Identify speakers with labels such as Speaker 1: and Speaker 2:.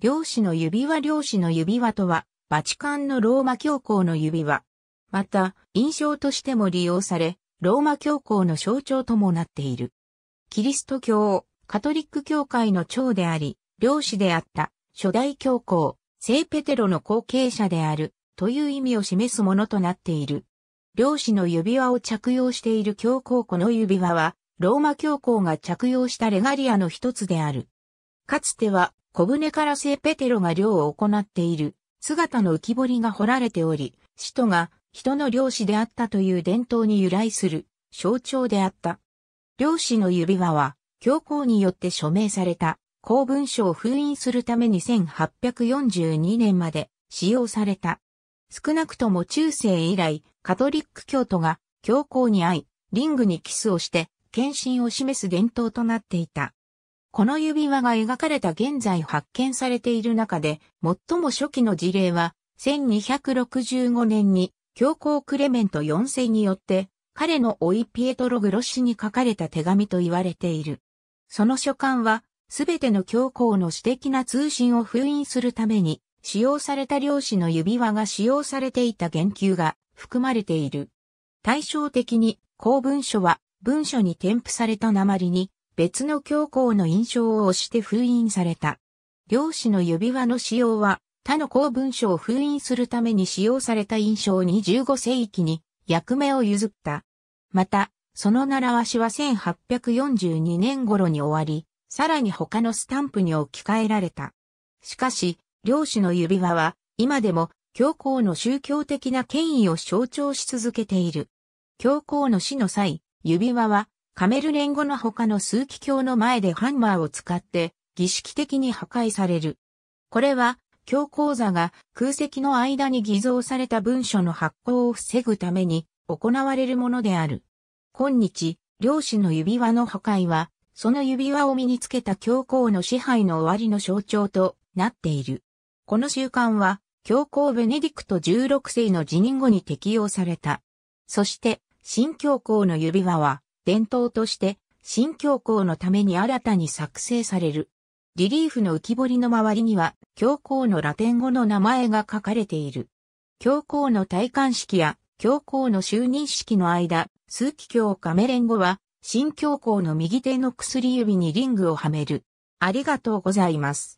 Speaker 1: 漁師の指輪漁師の指輪とは、バチカンのローマ教皇の指輪。また、印象としても利用され、ローマ教皇の象徴ともなっている。キリスト教、カトリック教会の長であり、漁師であった、初代教皇、聖ペテロの後継者である、という意味を示すものとなっている。漁師の指輪を着用している教皇この指輪は、ローマ教皇が着用したレガリアの一つである。かつては、小舟から聖ペテロが漁を行っている姿の浮き彫りが彫られており、使徒が人の漁師であったという伝統に由来する象徴であった。漁師の指輪は教皇によって署名された公文書を封印するために1842年まで使用された。少なくとも中世以来、カトリック教徒が教皇に会い、リングにキスをして、献身を示す伝統となっていた。この指輪が描かれた現在発見されている中で、最も初期の事例は、1265年に教皇クレメント4世によって、彼のいピエトロ・グロッシに書かれた手紙と言われている。その書簡は、すべての教皇の私的な通信を封印するために、使用された漁師の指輪が使用されていた言及が含まれている。対照的に、公文書は文書に添付された鉛に別の教皇の印象を押して封印された。漁師の指輪の使用は他の公文書を封印するために使用された印象に15世紀に役目を譲った。また、その習わしは1842年頃に終わり、さらに他のスタンプに置き換えられた。しかし、漁師の指輪は今でも教皇の宗教的な権威を象徴し続けている。教皇の死の際、指輪はカメルン語の他の枢機卿の前でハンマーを使って儀式的に破壊される。これは、教皇座が空席の間に偽造された文書の発行を防ぐために行われるものである。今日、漁師の指輪の破壊は、その指輪を身につけた教皇の支配の終わりの象徴となっている。この習慣は、教皇ベネディクト16世の辞任後に適用された。そして、新教皇の指輪は、伝統として、新教皇のために新たに作成される。リリーフの浮き彫りの周りには、教皇のラテン語の名前が書かれている。教皇の戴冠式や教皇の就任式の間、枢機卿カメレン語は、新教皇の右手の薬指にリングをはめる。ありがとうございます。